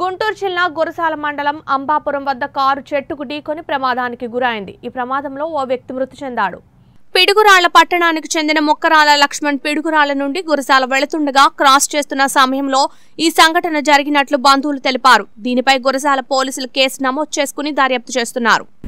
గుంటూరు జిల్లా గురసాల మండలం అంబాపురం వద్ద కారు చెట్టుకు ఢీకొని ప్రమాదానికి గురైంది ఈ ప్రమాదంలో ఓ వ్యక్తి మృతి చెందాడు పిడుగురాళ్ల పట్టణానికి చెందిన ముక్కరాల లక్ష్మణ్ పిడుగురాళ్ల నుండి గురసాల వెళుతుండగా క్రాస్ చేస్తున్న సమయంలో ఈ సంఘటన జరిగినట్లు బంధువులు తెలిపారు దీనిపై గురసాల పోలీసులు కేసు నమోదు చేసుకుని దర్యాప్తు చేస్తున్నారు